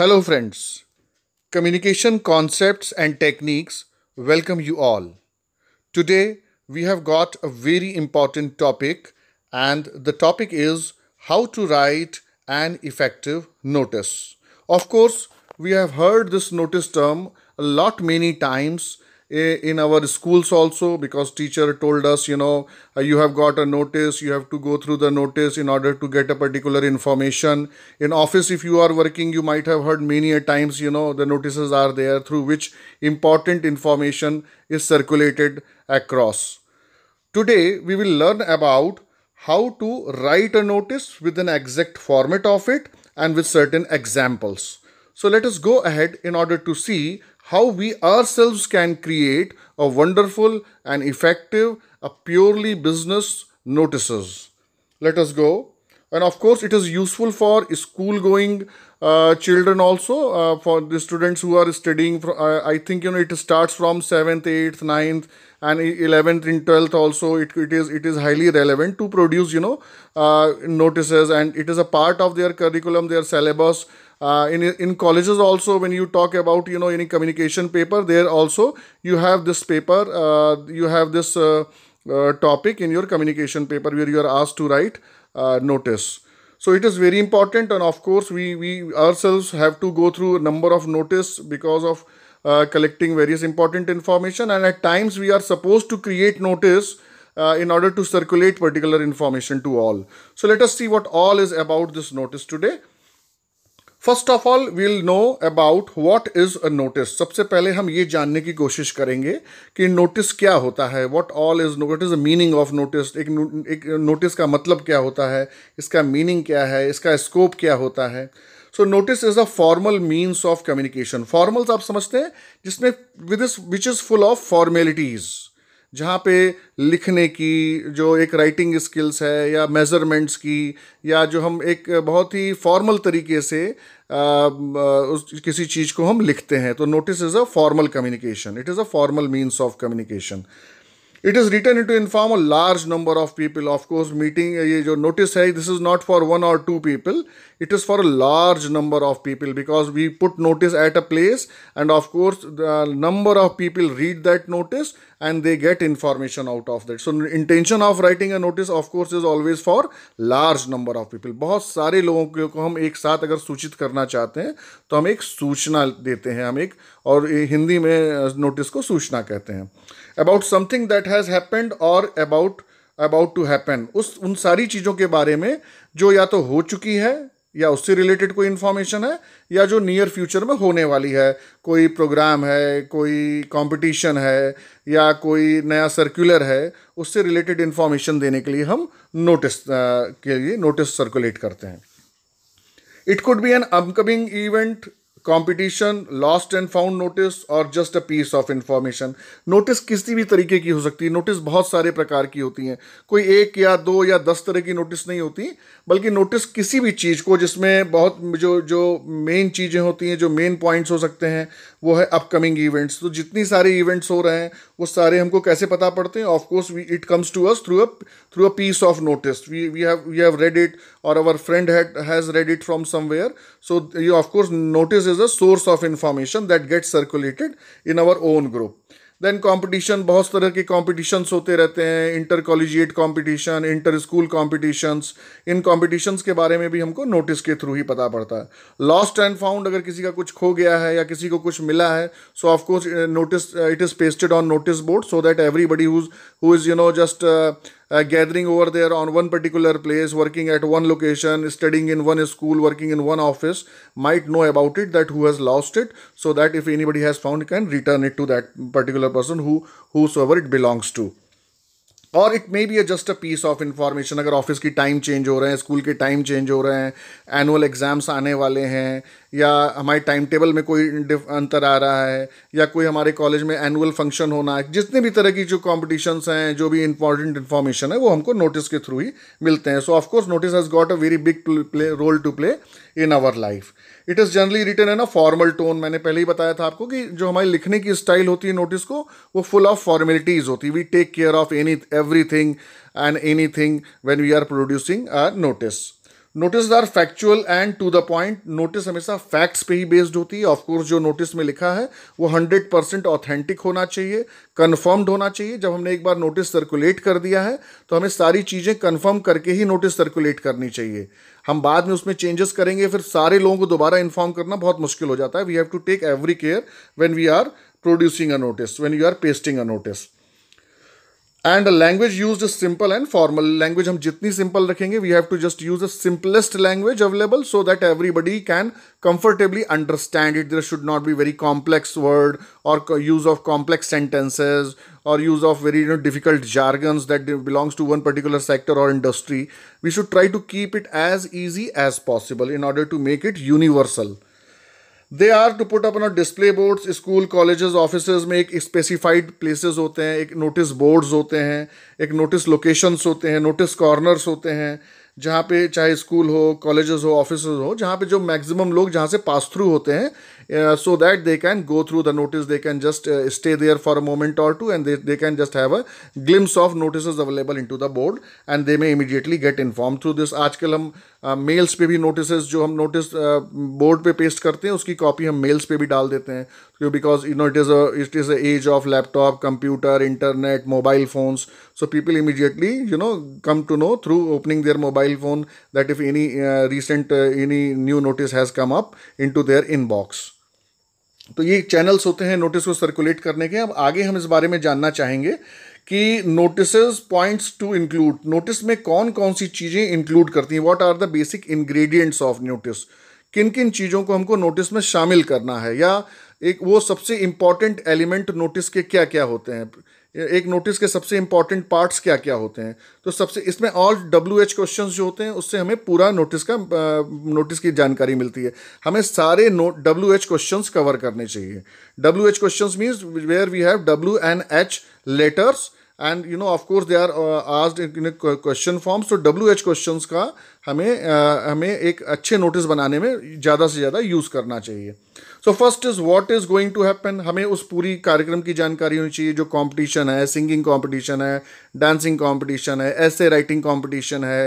Hello, friends. Communication concepts and techniques welcome you all. Today, we have got a very important topic, and the topic is how to write an effective notice. Of course, we have heard this notice term a lot many times in our schools also because teacher told us you know uh, you have got a notice you have to go through the notice in order to get a particular information in office if you are working you might have heard many a times you know the notices are there through which important information is circulated across today we will learn about how to write a notice with an exact format of it and with certain examples so let us go ahead in order to see how we ourselves can create a wonderful and effective, a purely business notices. Let us go. And of course, it is useful for school going uh, children also uh, for the students who are studying from, uh, i think you know it starts from 7th 8th 9th and 11th and 12th also it, it is it is highly relevant to produce you know uh, notices and it is a part of their curriculum their syllabus uh, in in colleges also when you talk about you know any communication paper there also you have this paper uh, you have this uh, uh, topic in your communication paper where you are asked to write notice so it is very important and of course we we ourselves have to go through a number of notice because of uh, collecting various important information and at times we are supposed to create notice uh, in order to circulate particular information to all so let us see what all is about this notice today first of all we'll know about what is a notice सबसे पहले हम ये जानने की कोशिश करेंगे कि notice क्या होता है what all is what is a meaning of notice एक एक नोटिस का मतलब क्या होता है इसका मीनिंग क्या है इसका स्कोप क्या होता है so notice is a formal means of communication formals आप समझते हैं जिसमें with which is full of formalities जहाँ पे लिखने की जो एक राइटिंग स्किल्स है या मेज़रमेंट्स की या जो हम एक बहुत ही फॉर्मल तरीके से आ, उस किसी चीज़ को हम लिखते हैं तो notice is a formal communication it is a formal means of communication it is written to inform a large number of people of course meeting ये जो नोटिस है this is not for one और two people it is for a large number of people because we put notice at a place and of course the number of people read that notice and they get information out of that so intention of writing a notice of course is always for large number of people बहुत सारे लोगों ko hum ek sath agar suchit karna chahte hain to hum ek suchna dete hain hum ek aur hindi mein notice ko suchna kehte hain about something that has happened or about about to happen उस उन सारी चीज़ों के बारे में जो या तो हो चुकी है या उससे रिलेटेड कोई इन्फॉर्मेशन है या जो नियर फ्यूचर में होने वाली है कोई प्रोग्राम है कोई कंपटीशन है या कोई नया सर्कुलर है उससे रिलेटेड इन्फॉर्मेशन देने के लिए हम नोटिस के लिए नोटिस सर्कुलेट करते हैं it could be an upcoming event competition lost and found notice और just a piece of information notice किसी भी तरीके की हो सकती है नोटिस बहुत सारे प्रकार की होती हैं कोई एक या दो या दस तरह की नोटिस नहीं होती बल्कि नोटिस किसी भी चीज़ को जिसमें बहुत जो जो मेन चीज़ें होती हैं जो मेन पॉइंट्स हो सकते हैं वो है अपकमिंग इवेंट्स तो जितनी सारे इवेंट्स हो रहे हैं वो सारे हमको कैसे पता पड़ते हैं of course we it comes to us through a through a piece of notice we we have we have read it और our friend has read it from somewhere so ये of course notice is a source of information that gets circulated in our own group then competition बहुत तरह के competitions होते रहते हैं inter collegiate competition inter school competitions इन competitions के बारे में भी हमको नोटिस के थ्रू ही पता पड़ता है लॉस्ट एंड फाउंड अगर किसी का कुछ खो गया है या किसी को कुछ मिला है so of course notice it is pasted on notice board so that everybody who is you know just uh, gathering over there on one particular place, working at one location, studying in one school, working in one office, might know about it that who has lost it, so that if anybody has found, can return it to that particular person who whosoever it belongs to. Or it may be just a piece of information. Information अगर office की time change हो रहे हैं school के time change हो रहे हैं आने वाले हैं या हमारे टाइम टेबल में कोई अंतर आ रहा है या कोई हमारे कॉलेज में एनुअल फंक्शन होना है जितने भी तरह की जो कॉम्पिटिशन्स हैं जो भी इंपॉर्टेंट इन्फॉर्मेशन है वो हमको नोटिस के थ्रू ही मिलते हैं so of course notice has got a very big play role to play in our life it is generally written in a formal tone मैंने पहले ही बताया था आपको कि जो हमारी लिखने की स्टाइल होती है नोटिस को वो फुल ऑफ फॉर्मेलिटीज़ होती है we take care of any every thing and any thing when we are producing our notice notice are factual and to the point notice हमेशा फैक्ट्स पे ही बेस्ड होती है ऑफकोर्स जो नोटिस में लिखा है वो हंड्रेड परसेंट ऑथेंटिक होना चाहिए कन्फर्म्ड होना चाहिए जब हमने एक बार नोटिस सर्कुलेट कर दिया है तो हमें सारी चीज़ें कन्फर्म करके ही नोटिस सर्कुलेट करनी चाहिए हम बाद में उसमें चेंजेस करेंगे फिर सारे लोगों को दोबारा इन्फॉर्म करना बहुत मुश्किल हो जाता है we have to take every care when we are producing a notice when you are pasting a notice and language use simple and formal language हम जितनी सिंपल रखेंगे we have to just use the simplest language available so that everybody can comfortably understand it there should not be very complex word और use of complex sentences or use of very difficult jargons that belongs to one particular sector or industry we should try to keep it as easy as possible in order to make it universal they are to put upon display boards school colleges office में एक specified places होते हैं एक notice boards होते हैं एक notice locations होते हैं नोटिस कॉर्नर्स होते हैं जहाँ पे चाहे स्कूल हो कॉलेजेस हो ऑफिस हो जहाँ पे जो मैक्सिमम लोग जहाँ से पास थ्रू होते हैं Uh, so that they can go through the notice they can just uh, stay there for a moment or two and they, they can just have a glimpse of notices available into the board and they may immediately get informed through this आजकल uh, mails mails पे भी notices जो हम notice board पे paste. करते हैं उसकी copy हम मेल्स पे भी डाल देते हैं so because you know it is it is a age of laptop computer internet mobile phones so people immediately you know come to know through opening their mobile phone that if any recent any new notice has come up in to their inbox तो ये channels होते हैं notice को circulate करने के अब आगे हम इस बारे में जानना चाहेंगे कि notice points to include notice में कौन कौन सी चीज़ें इंक्लूड करती हैं what are the basic ingredients of notice किन किन चीज़ों को हमको नोटिस में शामिल करना है या एक वो सबसे इम्पॉर्टेंट एलिमेंट नोटिस के क्या क्या होते हैं एक नोटिस के सबसे इंपॉर्टेंट पार्ट्स क्या क्या होते हैं तो सबसे इसमें ऑल डब्ल्यू एच क्वेश्चन जो होते हैं उससे हमें पूरा नोटिस का नोटिस की जानकारी मिलती है हमें सारे note W H question cover करने चाहिए W H question means where we have W N H letters and you know of course they are as question forms तो डब्ल्यू एच क्वेश्चन का हमें uh, हमें एक अच्छे नोटिस बनाने में ज़्यादा से ज़्यादा यूज़ करना चाहिए so first is what is going to happen हमें उस पूरी कार्यक्रम की जानकारी होनी चाहिए जो कंपटीशन है सिंगिंग कंपटीशन है डांसिंग कंपटीशन है ऐसे राइटिंग कंपटीशन है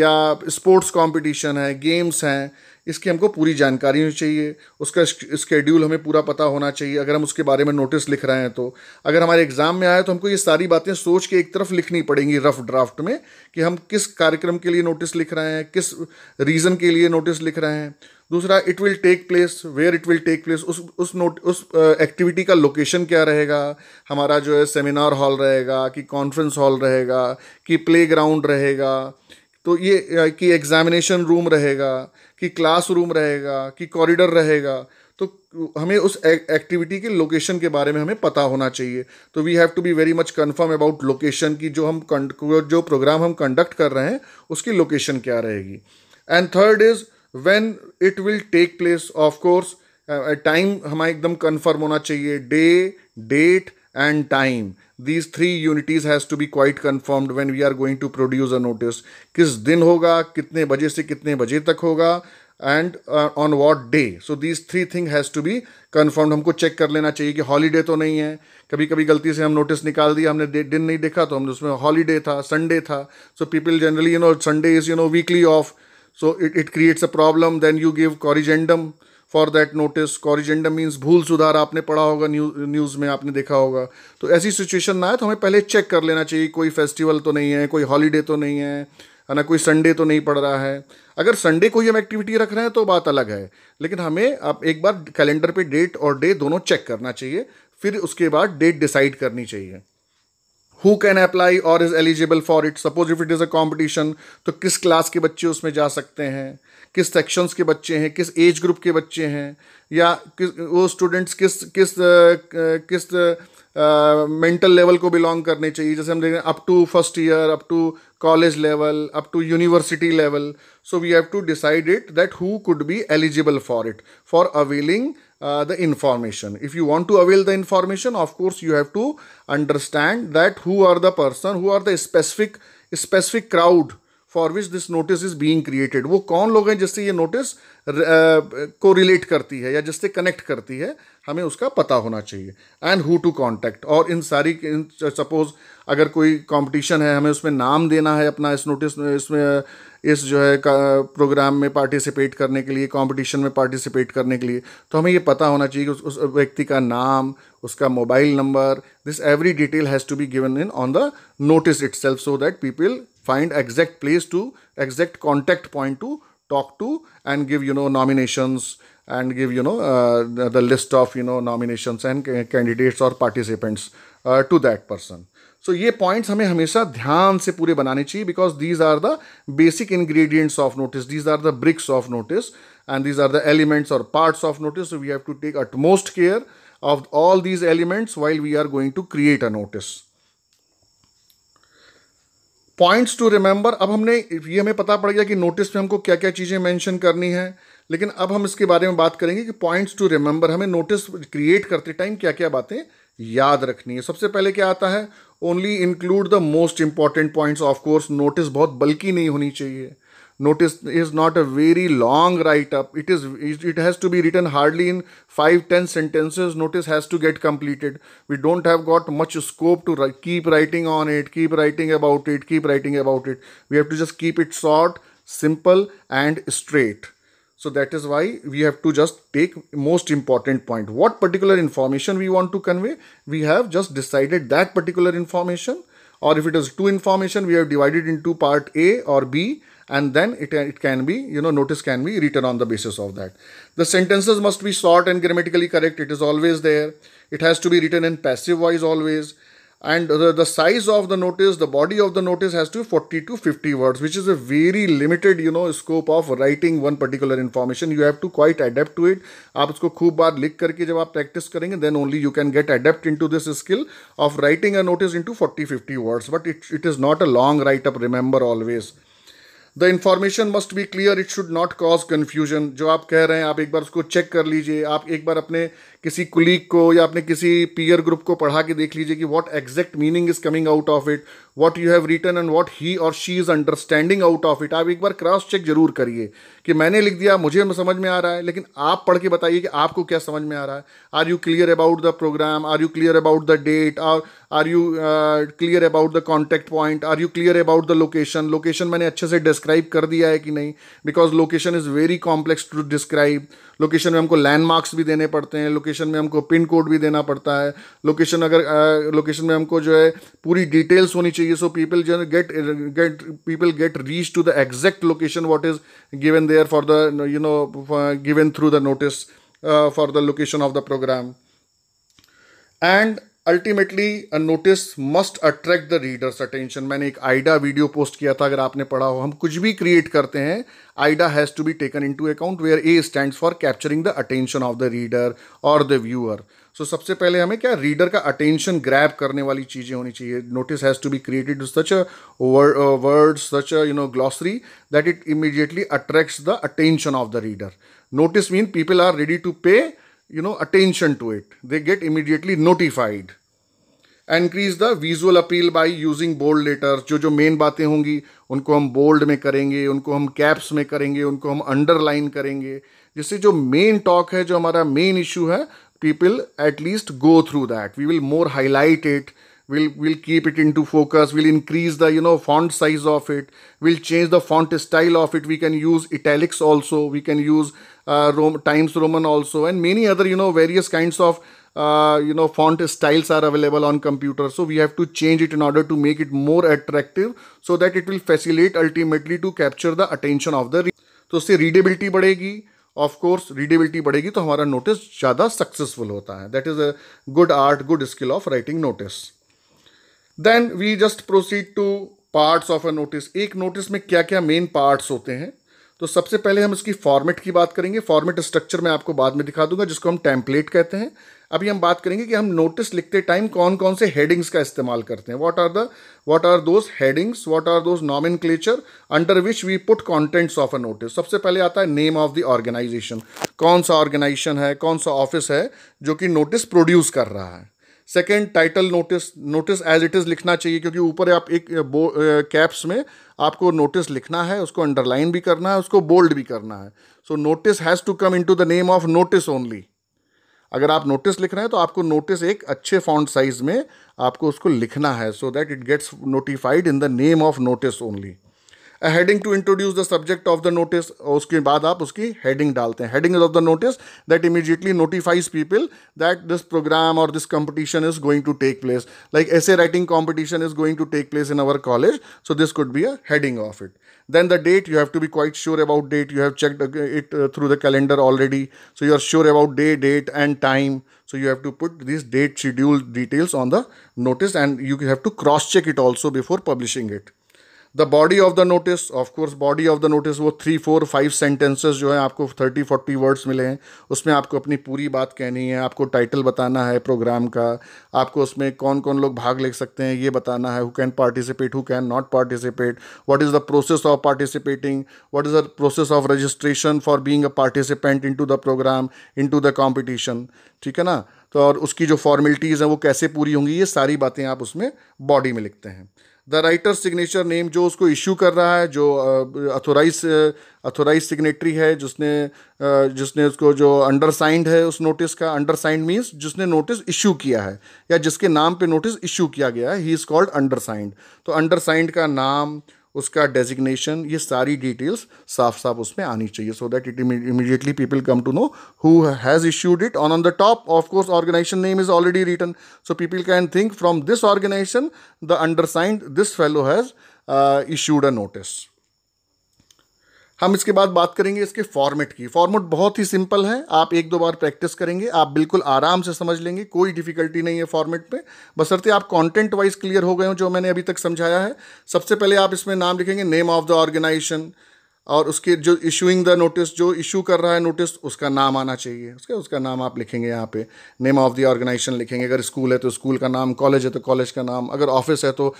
या स्पोर्ट्स कंपटीशन है गेम्स हैं इसकी हमको पूरी जानकारी होनी चाहिए उसका स्केड्यूल हमें पूरा पता होना चाहिए अगर हम उसके बारे में नोटिस लिख रहे हैं तो अगर हमारे एग्ज़ाम में आए तो हमको ये सारी बातें सोच के एक तरफ लिखनी पड़ेंगी रफ ड्राफ्ट में कि हम किस कार्यक्रम के लिए नोटिस लिख रहे हैं किस रीज़न के लिए नोटिस लिख रहे हैं दूसरा it will take place where it will take place उस उस नोट उस एक्टिविटी का लोकेशन क्या रहेगा हमारा जो है सेमिनार हॉल रहेगा कि कॉन्फ्रेंस हॉल रहेगा कि प्ले ग्राउंड रहेगा तो ये कि एग्जामिनेशन रूम रहेगा कि क्लासरूम रहेगा कि कॉरिडोर रहेगा तो हमें उस एक्टिविटी के लोकेशन के बारे में हमें पता होना चाहिए तो we have to be very much confirm about location की जो हम जो प्रोग्राम हम कंडक्ट कर रहे हैं उसकी लोकेशन क्या रहेगी and third is when it will take place of course time हमारा एकदम कन्फर्म होना चाहिए day date and time these three unities has to be quite confirmed when we are going to produce a notice किस दिन होगा कितने बजे से कितने बजे तक होगा and on what day so these three thing has to be confirmed हमको चेक कर लेना चाहिए कि हॉलीडे तो नहीं है कभी कभी गलती से हम नोटिस निकाल दिया हमने दिन नहीं देखा तो हमने उसमें हॉलीडे था संडे था so people generally you know Sunday is you know weekly off so it it creates a problem then you give corrigendum for that notice corrigendum means भूल सुधार आपने पढ़ा होगा न्यू न्यूज़ में आपने देखा होगा तो ऐसी सिचुएशन ना आए तो हमें पहले चेक कर लेना चाहिए कोई फेस्टिवल तो नहीं है कोई हॉलीडे तो नहीं है है ना कोई संडे तो नहीं पड़ रहा है अगर संडे कोई हम एक्टिविटी रख रहे हैं तो बात अलग है लेकिन हमें आप एक बार कैलेंडर पे डेट और डे दोनों चेक करना चाहिए फिर उसके बाद डेट डिसाइड करनी चाहिए हु कैन अप्लाई और is eligible for it suppose if it is a competition तो किस क्लास के बच्चे उसमें जा सकते हैं किस सेक्शंस के बच्चे हैं किस एज ग्रुप के बच्चे हैं या किस वो स्टूडेंट्स किस किस किस मेंटल लेवल को बिलोंग करने चाहिए जैसे हम देख रहे हैं up to first year up to college level up to university level so we have to decide it that who could be eligible for it for availing the information if you want to avail the information of course you have to understand that who are the person who are the specific specific crowd for which this notice is being created वो कौन लोग हैं जिससे ये notice uh, uh, को relate करती है या जिससे कनेक्ट करती है हमें उसका पता होना चाहिए एंड हु टू कॉन्टैक्ट और इन सारी सपोज अगर कोई कॉम्पिटिशन है हमें उसमें नाम देना है अपना इस नोटिस इसमें इस जो है प्रोग्राम में पार्टिसिपेट करने के लिए कंपटीशन में पार्टिसिपेट करने के लिए तो हमें ये पता होना चाहिए कि उस, उस व्यक्ति का नाम उसका mobile number this every detail has to be given in on the notice itself so that people find exact place to exact contact point to talk to and give you know nominations and give you know uh, the, the, list of you know nominations and candidates or participants uh, to that person so so, ये points हमें हमेशा ध्यान से पूरे बनाने चाहिए because these are the basic ingredients of notice these are the bricks of notice and these are the elements और parts of notice we have to take utmost care of all these elements while we are going to create a notice points to remember अब हमने ये हमें पता पड़ गया कि notice में हमको क्या क्या चीज़ें मैंशन करनी है लेकिन अब हम इसके बारे में बात करेंगे कि पॉइंट्स टू रिमेंबर हमें नोटिस क्रिएट करते टाइम क्या क्या बातें याद रखनी है सबसे पहले क्या आता है only include the most important points of course notice बहुत बल्कि नहीं होनी चाहिए notice is not a very long write up it is it has to be written hardly in five ten sentences notice has to get completed we don't have got much scope to keep writing on it keep writing about it keep writing about it we have to just keep it short simple and straight So that is why we have to just take most important point. What particular information we want to convey, we have just decided that particular information or if it is two information, we have divided into part A or B and then it, it can be, you know, notice can be written on the basis of that. The sentences must be short and grammatically correct. It is always there. It has to be written in passive voice always. and the, the size of the notice the body of the notice has to be 40 to 50 words which is a very limited you know scope of writing one particular information you have to quite adapt to it आप उसको खूब बार लिख करके जब आप practice करेंगे then only you can get adept into this skill of writing a notice into 40 50 words but it it is not a long write up remember always the information must be clear it should not cause confusion जो आप कह रहे हैं आप एक बार उसको check कर लीजिए आप एक बार अपने किसी कुलीग को या अपने किसी पीयर ग्रुप को पढ़ा के देख लीजिए कि what exact meaning is coming out of it what you have written and what he और she is understanding out of it आप एक बार क्रॉस चेक जरूर करिए कि मैंने लिख दिया मुझे समझ में आ रहा है लेकिन आप पढ़ के बताइए कि आपको क्या समझ में आ रहा है are you clear about the programme are you clear about the date और are you clear about the contact point are you clear about the location location मैंने अच्छे से डिस्क्राइब कर दिया है कि नहीं because location is very complex to describe location में हमको लैंडमार्क्स भी देने पड़ते हैं लोकेशन में हमको पिन कोड भी देना पड़ता है लोकेशन अगर लोकेशन में हमको जो है पूरी डिटेल्स होनी चाहिए सो पीपल जो get get people get reach to the exact location what is given there for the you know given through the notice for the location of the programme and ultimately notice must attract the readers attention मैंने एक Aida video post किया था अगर आपने पढ़ा हो हम कुछ भी क्रिएट करते हैं AIDA has to be taken into account where a stand for capturing the attention of the reader और द व्यूअर सो सबसे पहले हमें क्या रीडर का अटेंशन ग्रैब करने वाली चीज़ें होनी चाहिए notice has to be created such a word such a you know glossary that it immediately attracts the attention of the reader notice mean people are ready to pay you know, attention to it. They get immediately notified. Increase the visual appeal by using bold letters. Jo jo main baatein hungi, unko hum bold mein karenge, unko hum caps mein karenge, unko hum underline karenge. Jisse jo main talk hai, jo hamara main issue hai, people at least go through that. We will more highlight it. we'll keep it into focus. We'll increase the, you know, font size of it. We'll change the font style of it. We can use italics also. We can use Rome, Times Roman also, and many other, you know, various kinds of, uh, you know, font styles are available on computer. So we have to change it in order to make it more attractive so that it will facilitate ultimately to capture the attention of the तो उससे readability बढ़ेगी of course readability बढ़ेगी तो हमारा notice ज़्यादा successful होता है that is a good art good skill of writing notice then we just proceed to parts of a notice एक नोटिस में क्या क्या मेन पार्ट्स होते हैं तो सबसे पहले हम इसकी फॉर्मेट की बात करेंगे फॉर्मेट स्ट्रक्चर मैं आपको बाद में दिखा दूंगा जिसको हम टैंपलेट कहते हैं अभी हम बात करेंगे कि हम नोटिस लिखते टाइम कौन कौन से हेडिंग्स का इस्तेमाल करते हैं what are the what are those headings what are those nomen under which we put contents of a notice सबसे पहले आता है नेम ऑफ द ऑर्गेनाइजेशन कौन सा ऑर्गेनाइजेशन है कौन सा ऑफिस है जो कि नोटिस प्रोड्यूस कर रहा है second title notice notice as it is लिखना चाहिए क्योंकि ऊपर आप एक बो कैप्स में आपको नोटिस लिखना है उसको अंडरलाइन भी करना है उसको बोल्ड भी करना है so notice has to come into the name of notice only अगर आप नोटिस लिख रहे हैं तो आपको नोटिस एक अच्छे फॉन्ट साइज में आपको उसको लिखना है so that it gets notified in the name of notice only heading to introduce the subject of the notice उसके बाद आप उसकी हेडिंग डालते हैं heading of the notice that immediately notifies people that this programme और this is is going to take place like ऐसे writing competition is going to take place in our college so this could be a heading of it then the date you have to be quite sure about date you have checked it uh, through the calendar already so you are sure about day date and time so you have to put these date schedule details on the notice and you have to cross check it also before publishing it the body of the notice of course body of the notice वो three four five sentences जो है आपको thirty forty words मिले हैं उसमें आपको अपनी पूरी बात कहनी है आपको टाइटल बताना है प्रोग्राम का आपको उसमें कौन कौन लोग भाग ले सकते हैं ये बताना है who can participate who can not participate what is the process of participating what is the process of registration for being a participant into the programme into the competition ठीक है ना तो और उसकी जो formalities हैं वो कैसे पूरी होंगी ये सारी बातें आप उसमें बॉडी में लिखते हैं द राइटर सिग्नेचर नेम जो उसको इशू कर रहा है जो अथोराइज अथोराइज सिग्नेटरी है जिसने जिसने उसको जो अंडर साइंड है उस नोटिस का अंडर साइंड मीन्स जिसने नोटिस इशू किया है या जिसके नाम पे नोटिस इशू किया गया है he is called undersigned तो अंडर साइंड का नाम उसका डेजिग्नेशन ये सारी डिटेल्स साफ साफ उसमें आनी चाहिए so that it immediately people come to know who has issued it on on the top of course organisation name is already written so people can think from this organisation the undersigned this fellow has issued a notice हम इसके बाद बात करेंगे इसके format की format बहुत ही simple है आप एक दो बार प्रैक्टिस करेंगे आप बिल्कुल आराम से समझ लेंगे कोई डिफिकल्टी नहीं है फॉर्मेट में बसरते आप कंटेंट वाइज क्लियर हो गए हो जो मैंने अभी तक समझाया है सबसे पहले आप इसमें नाम लिखेंगे नेम ऑफ द ऑर्गेनाइजेशन और उसके जो इशूइंग द नोटिस जो इशू कर रहा है नोटिस उसका नाम आना चाहिए उसके उसका नाम आप लिखेंगे यहाँ पे नेम ऑफ द ऑर्गेनाइजेशन लिखेंगे अगर स्कूल है तो स्कूल का नाम कॉलेज है तो कॉलेज का नाम अगर ऑफिस है तो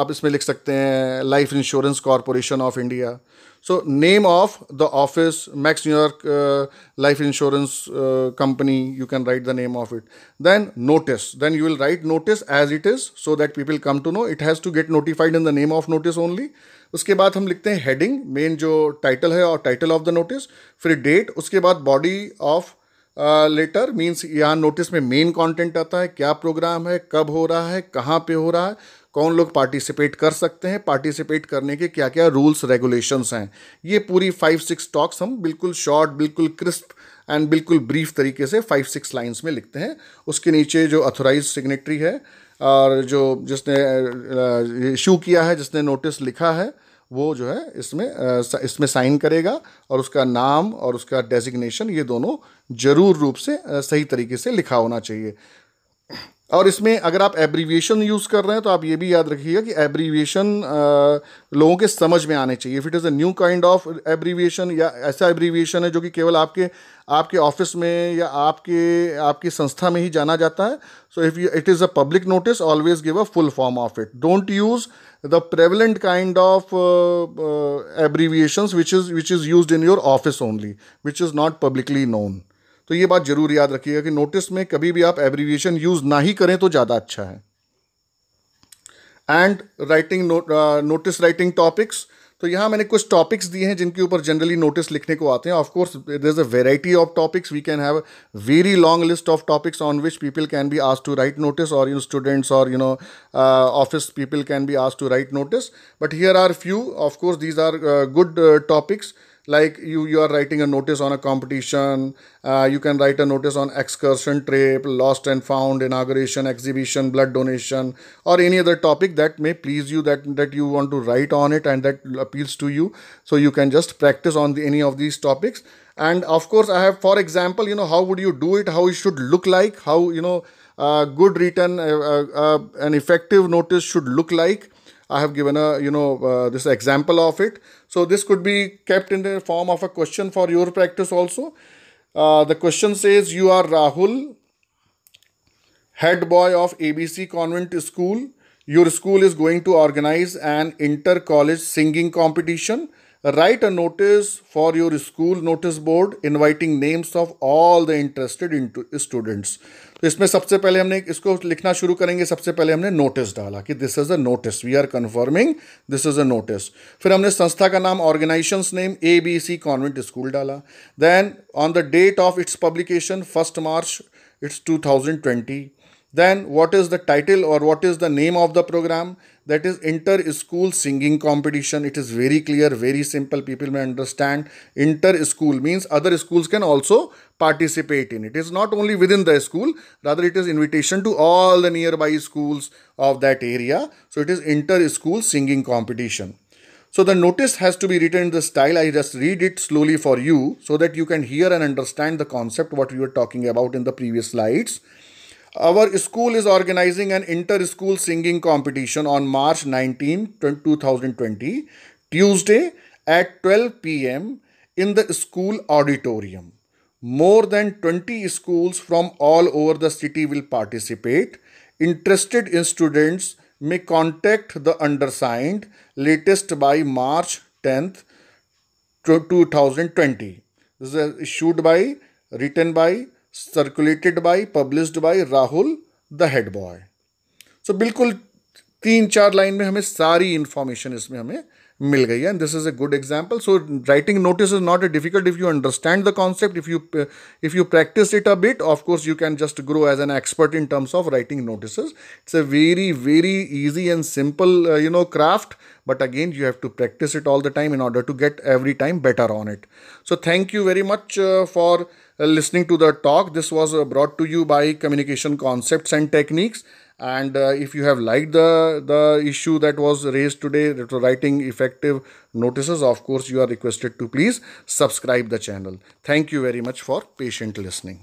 आप इसमें लिख सकते हैं Life Insurance Corporation of India so name of the office Max New York Life Insurance Company you can write the name of it then notice then you will write notice as it is so that people come to know it has to get notified in the name of notice only उसके बाद हम लिखते हैं heading main जो title है और title of the notice फिर date उसके बाद बॉडी ऑफ लेटर मीन्स यहाँ नोटिस में मेन कॉन्टेंट आता है क्या प्रोग्राम है कब हो रहा है कहाँ पे हो रहा है कौन लोग पार्टिसिपेट कर सकते हैं पार्टिसिपेट करने के क्या क्या रूल्स रेगुलेशंस हैं ये पूरी फाइव सिक्स टॉक्स हम बिल्कुल शॉर्ट बिल्कुल क्रिस्प एंड बिल्कुल ब्रीफ तरीके से फाइव सिक्स लाइन्स में लिखते हैं उसके नीचे जो अथोराइज सिग्नेटरी है और जो जिसने इशू किया है जिसने नोटिस लिखा है वो जो है इसमें इसमें साइन करेगा और उसका नाम और उसका डेजिग्नेशन ये दोनों ज़रूर रूप से सही तरीके से लिखा होना चाहिए और इसमें अगर आप एब्रीविएशन यूज़ कर रहे हैं तो आप ये भी याद रखिएगा कि एब्रीविएशन लोगों के समझ में आने चाहिए if it is a new kind of abbreviation या ऐसा एब्रीविएशन है जो कि केवल आपके आपके ऑफिस में या आपके आपकी संस्था में ही जाना जाता है so if you it is a public notice always give a full form of it don't use the prevalent kind of abbreviations which is which is use in your office only which is not publicly known तो ये बात जरूर याद रखिएगा कि notice में कभी भी आप एब्रीविएशन यूज़ ना ही करें तो ज़्यादा अच्छा है and writing notice writing topics तो यहाँ मैंने कुछ टॉपिक्स दिए हैं जिनके ऊपर जनरली नोटिस लिखने को आते हैं of course there is a variety of topics we can have very long list of topics on which people can be आज टू राइट नोटिस और यू स्टूडेंट्स और you know office people can be आज to write notice but here are few of course these are good topics like you you are writing a notice on a competition uh, you can write a notice on excursion trip lost and found inauguration exhibition blood donation or any other topic that may please you that that you want to write on it and that appeals to you so you can just practice on the, any of these topics and of course i have for example you know how would you do it how it should look like how you know uh, good written uh, uh, uh an effective notice should look like I have given a, you know, uh, this example of it. So this could be kept in the form of a question for your practice also. Uh, the question says, you are Rahul, head boy of ABC Convent School. Your school is going to organize an inter-college singing competition. Write a notice for your school notice board inviting names of all the interested students. तो इसमें सबसे पहले हमने इसको लिखना शुरू करेंगे सबसे पहले हमने नोटिस डाला कि this is a notice we are confirming this is a notice फिर हमने संस्था का नाम organisation name A B C convent school डाला then on the date of its publication first March it's two thousand twenty then what is the title और what is the name of the programme that is inter school singing competition it is very clear very simple people may understand inter school means other schools can also participate in it is not only within the school rather it is invitation to all the nearby schools of that area so it is inter school singing competition so the notice has to be written in the style i just read it slowly for you so that you can hear and understand the concept what we were talking about in the previous slides our school is organizing an inter school singing competition on March 19, 2020, Tuesday at 12 pm in the school auditorium. More than 20 schools from all over the city will participate. Interested in students may contact the undersigned latest by March 10th, 2020. This is issued by, written by circulated by published by Rahul the head boy so बिल्कुल तीन चार line में हमें सारी information इसमें हमें मिल गई है and this is a good example so writing notice is not a difficult if you understand the concept if you if you practise it a bit of course you can just grow as an expert in terms of writing notice it's a very very easy and simple you know craft but again you have to practise it all the time in order to get every time better on it so thank you very much for Uh, listening to the talk. This was uh, brought to you by Communication Concepts and Techniques. And uh, if you have liked the, the issue that was raised today, writing effective notices, of course, you are requested to please subscribe the channel. Thank you very much for patient listening.